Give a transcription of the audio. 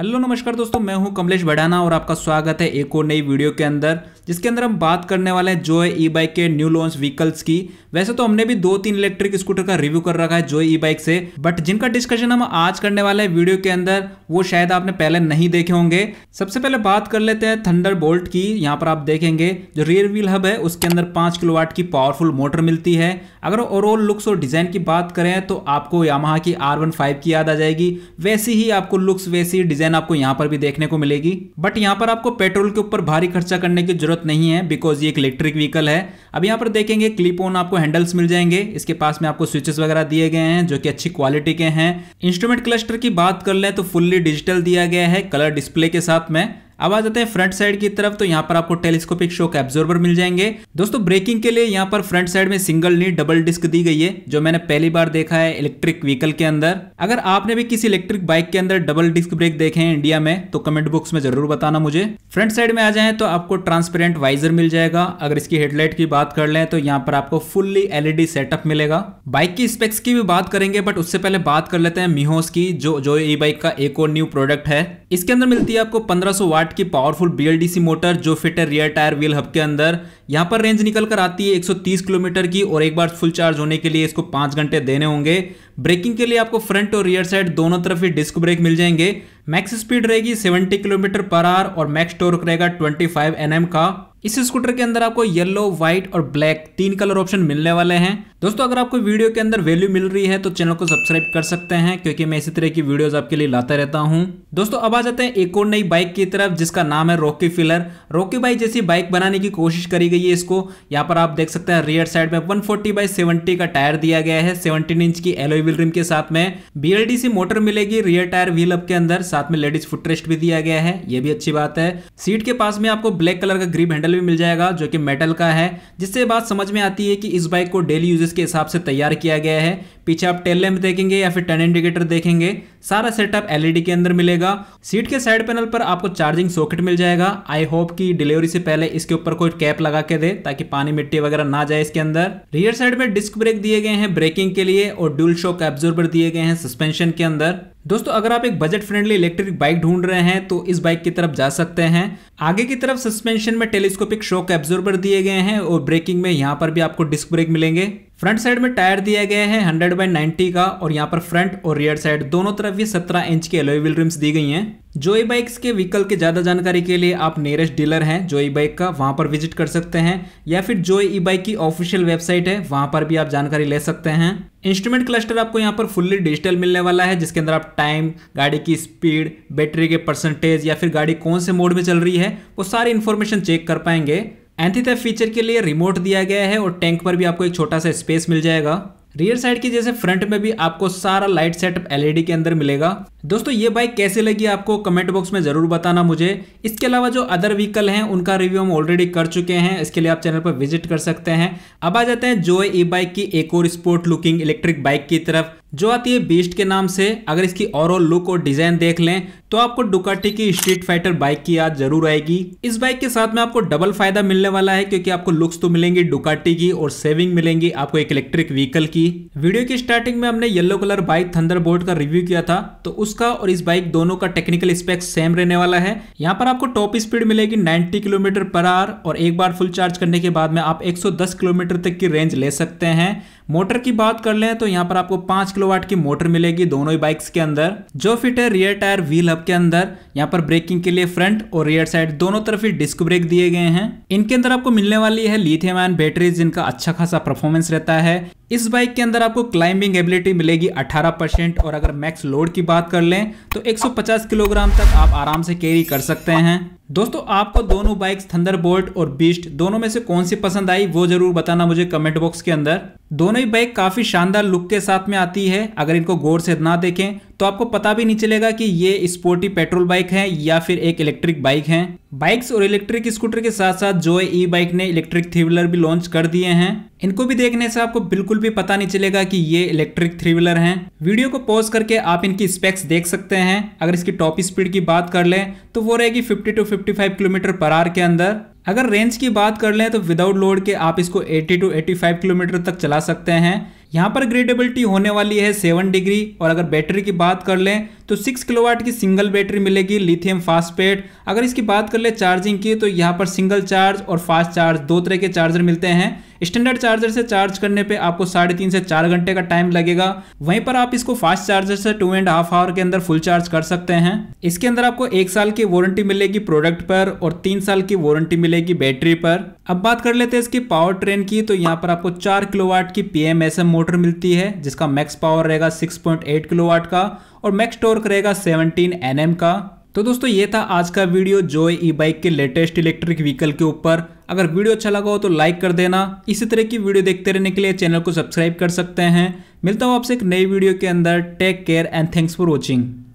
hello नमस्कार दोस्तों मैं हूं कमलेश बड़ाना और आपका स्वागत है एक और नई वीडियो के अंदर जिसके अंदर हम बात करने वाले हैं जो है ई बाइक के न्यू लॉन्च व्हीकल्स की वैसे तो हमने भी दो तीन इलेक्ट्रिक स्कूटर का रिव्यू कर रखा है जो ई बाइक से बट जिनका डिस्कशन हम आज करने वाले हैं वीडियो के अंदर वो शायद आपने पहले नहीं देखे होंगे सबसे पहले बात कर लेते हैं थंडर बोल्ट की यहाँ पर आप देखेंगे जो रियर व्हील हब है उसके अंदर पांच किलो की पावरफुल मोटर मिलती है अगर ओवरऑल लुक्स और डिज़ाइन की बात करें तो आपको यामाहा की फाइव की याद आ जाएगी वैसी ही आपको लुक्स वैसी डिज़ाइन आपको यहाँ पर भी देखने को मिलेगी बट यहाँ पर आपको पेट्रोल के ऊपर भारी खर्चा करने की जरूरत ज़रूरत नहीं है बिकॉज ये एक इलेक्ट्रिक व्हीकल है अब यहाँ पर देखेंगे क्लिप ऑन आपको हैंडल्स मिल जाएंगे इसके पास में आपको स्विचेस वगैरह दिए गए हैं जो कि अच्छी क्वालिटी के हैं इंस्ट्रूमेंट क्लस्टर की बात कर लें तो फुल्ली डिजिटल दिया गया है कलर डिस्प्ले के साथ में अब आ जाते हैं फ्रंट साइड की तरफ तो यहाँ पर आपको टेलीस्कोपिक शोक एब्जॉर्बर मिल जाएंगे दोस्तों ब्रेकिंग के लिए यहाँ पर फ्रंट साइड में सिंगल नी डबल डिस्क दी गई है जो मैंने पहली बार देखा है इलेक्ट्रिक व्हीकल के अंदर अगर आपने भी किसी इलेक्ट्रिक बाइक के अंदर डबल डिस्क ब्रेक देखे हैं इंडिया में तो कमेंट बॉक्स में जरूर बताना मुझे फ्रंट साइड में आ जाए तो आपको ट्रांसपेरेंट वाइजर मिल जाएगा अगर इसकी हेडलाइट की बात कर ले तो यहाँ पर आपको फुल्ली एलईडी सेटअप मिलेगा बाइक की स्पेक्स की भी बात करेंगे बट उससे पहले बात कर लेते हैं मिहोस की जो जो ई बाइक का एक और न्यू प्रोडक्ट है इसके अंदर मिलती है आपको पंद्रह वाट वाट की पावरफुल बीएलडीसी मोटर जो फिट है रियर टायर व्हील हब के अंदर यहाँ पर रेंज निकल कर आती है 130 किलोमीटर की और एक बार फुल चार्ज होने के लिए इसको पाँच घंटे देने होंगे ब्रेकिंग के लिए आपको फ्रंट और रियर साइड दोनों तरफ ही डिस्क ब्रेक मिल जाएंगे मैक्स स्पीड रहेगी 70 किलोमीटर पर आर और मैक्स टोर्क रहेगा 25 फाइव एम का इस स्कूटर के अंदर आपको येलो व्हाइट और ब्लैक तीन कलर ऑप्शन मिलने वाले हैं दोस्तों अगर आपको वीडियो के अंदर वैल्यू मिल रही है तो चैनल को सब्सक्राइब कर सकते हैं क्योंकि मैं इसी तरह की वीडियोस आपके लिए लाता रहता हूं दोस्तों अब आ जाते हैं एक और नई बाइक की तरफ जिसका नाम है रॉकी फिलर रॉकी बाइक जैसी बाइक बनाने की कोशिश करी गई है इसको यहाँ पर आप देख सकते हैं रियर साइड में वन फोर्टी बाई सेवेंटी का टायर दिया गया है सेवनटीन इंच की एलोईविल रिम के साथ में बी मोटर मिलेगी रियर टायर व्हील अप के अंदर साथ में लेडीज फुटरेस्ट भी दिया गया है ये भी अच्छी बात है सीट के पास में आपको ब्लैक कलर का ग्रीप हैंडल भी मिल जाएगा जो कि मेटल का है जिससे बात समझ में आती है कि इस बाइक को डेली यूजेस के हिसाब से तैयार किया गया है पीछे आप टेल लैम्प देखेंगे या फिर टर्न इंडिकेटर देखेंगे सारा सेटअप एलईडी के अंदर मिलेगा सीट के साइड पैनल पर आपको चार्जिंग सॉकेट मिल जाएगा आई होप कि डिलीवरी से पहले इसके ऊपर कोई कैप लगा के दे ताकि पानी मिट्टी वगैरह ना जाए इसके अंदर रियर साइड में डिस्क ब्रेक दिए गए हैं ब्रेकिंग के लिए और ड्यूल शॉक एब्जॉर्बर दिए गए हैं सस्पेंशन के अंदर दोस्तों अगर आप एक बजट फ्रेंडली इलेक्ट्रिक बाइक ढूंढ रहे हैं तो इस बाइक की तरफ जा सकते हैं आगे की तरफ सस्पेंशन में टेलीस्कोपिक शॉक एब्जॉर्बर दिए गए हैं और ब्रेकिंग में यहाँ पर भी आपको डिस्क ब्रेक मिलेंगे फ्रंट साइड में टायर दिया गया है 100 बाय 90 का और यहाँ पर फ्रंट और रियर साइड दोनों तरफ ये 17 इंच की एलोई रिम्स दी गई हैं जोई बाइक्स के व्हीकल के ज़्यादा जानकारी के लिए आप नियरेस्ट डीलर हैं जोई बाइक का वहाँ पर विजिट कर सकते हैं या फिर जोई ई बाइक की ऑफिशियल वेबसाइट है वहाँ पर भी आप जानकारी ले सकते हैं इंस्ट्रूमेंट क्लस्टर आपको यहाँ पर फुल्ली डिजिटल मिलने वाला है जिसके अंदर आप टाइम गाड़ी की स्पीड बैटरी के परसेंटेज या फिर गाड़ी कौन से मोड में चल रही है वो सारी इन्फॉर्मेशन चेक कर पाएंगे एंथीथे फीचर के लिए रिमोट दिया गया है और टैंक पर भी आपको एक छोटा सा स्पेस मिल जाएगा रियर साइड की जैसे फ्रंट में भी आपको सारा लाइट सेटअप एलईडी के अंदर मिलेगा दोस्तों ये बाइक कैसे लगी आपको कमेंट बॉक्स में ज़रूर बताना मुझे इसके अलावा जो अदर व्हीकल हैं उनका रिव्यू हम ऑलरेडी कर चुके हैं इसके लिए आप चैनल पर विजिट कर सकते हैं अब आ जाते हैं जो ई बाइक की एक और स्पोर्ट लुकिंग इलेक्ट्रिक बाइक की तरफ जो आती है बीस्ट के नाम से अगर इसकी ओवरऑल लुक और डिजाइन देख लें तो आपको डुकाटी की स्ट्रीट फाइटर बाइक की याद जरूर आएगी इस बाइक के साथ में आपको डबल फायदा मिलने वाला है क्योंकि आपको लुक्स तो मिलेंगी डुकाटी की और सेविंग मिलेंगी आपको एक इलेक्ट्रिक व्हीकल की वीडियो की स्टार्टिंग में हमने येलो कलर बाइक थंडर का रिव्यू किया था तो उस उसका का और इस बाइक दोनों का टेक्निकल स्पेक्स सेम रहने वाला है यहाँ पर आपको टॉप स्पीड मिलेगी 90 किलोमीटर पर आर और एक बार फुल चार्ज करने के बाद में आप 110 किलोमीटर तक की रेंज ले सकते हैं मोटर की बात कर लें तो यहाँ पर आपको पांच किलोवाट की मोटर मिलेगी दोनों ही बाइक्स के अंदर जो फिट है रियर टायर व्हील हब के अंदर यहाँ पर ब्रेकिंग के लिए फ्रंट और रियर साइड दोनों तरफ ही डिस्क ब्रेक दिए गए हैं इनके अंदर आपको मिलने वाली है लिथियम आयन बैटरी जिनका अच्छा खासा परफॉर्मेंस रहता है इस बाइक के अंदर आपको क्लाइंबिंग एबिलिटी मिलेगी 18 परसेंट और अगर मैक्स लोड की बात कर लें तो 150 किलोग्राम तक आप आराम से कैरी कर सकते हैं दोस्तों आपको दोनों बाइक्स थंडरबोल्ट और बीस्ट दोनों में से कौन सी पसंद आई वो जरूर बताना मुझे कमेंट बॉक्स के अंदर दोनों ही बाइक काफ़ी शानदार लुक के साथ में आती है अगर इनको गौर से ना देखें तो आपको पता भी नहीं चलेगा कि ये स्पोर्टी पेट्रोल बाइक है या फिर एक इलेक्ट्रिक बाइक है बाइक्स और इलेक्ट्रिक स्कूटर के साथ साथ जो ई बाइक ने इलेक्ट्रिक थ्री व्हीलर भी लॉन्च कर दिए हैं इनको भी देखने से आपको बिल्कुल भी पता नहीं चलेगा कि ये इलेक्ट्रिक थ्री व्हीलर हैं वीडियो को पॉज करके आप इनकी स्पेक्स देख सकते हैं अगर इसकी टॉप स्पीड की बात कर लें तो वो रहेगी 50 टू 55 किलोमीटर पर आर के अंदर अगर रेंज की बात कर लें तो विदाउट लोड के आप इसको 80 टू 85 किलोमीटर तक चला सकते हैं यहाँ पर ग्रेडेबिलिटी होने वाली है सेवन डिग्री और अगर बैटरी की बात कर लें तो सिक्स किलोवाट की सिंगल बैटरी मिलेगी लिथियम फास्टपेट अगर इसकी बात कर लें चार्जिंग की तो यहाँ पर सिंगल चार्ज और फास्ट चार्ज दो तरह के चार्जर मिलते हैं स्टैंडर्ड चार्जर से चार्ज करने पे आपको साढ़े तीन से चार घंटे का टाइम लगेगा वहीं पर आप इसको फास्ट चार्जर से टू एंड हाफ आवर के अंदर फुल चार्ज कर सकते हैं इसके अंदर आपको एक साल की वारंटी मिलेगी प्रोडक्ट पर और तीन साल की वारंटी मिलेगी बैटरी पर अब बात कर लेते हैं इसकी पावर ट्रेन की तो यहाँ पर आपको चार किलोवाट की पीएमएसएम मोटर मिलती है जिसका मैक्स पावर रहेगा 6.8 किलोवाट का और मैक्स टॉर्क रहेगा 17 एनएम का तो दोस्तों ये था आज का वीडियो जो ई बाइक के लेटेस्ट इलेक्ट्रिक व्हीकल के ऊपर अगर वीडियो अच्छा लगा हो तो लाइक कर देना इसी तरह की वीडियो देखते रहने के लिए चैनल को सब्सक्राइब कर सकते हैं मिलता हूँ आपसे एक नई वीडियो के अंदर take care and thanks for watching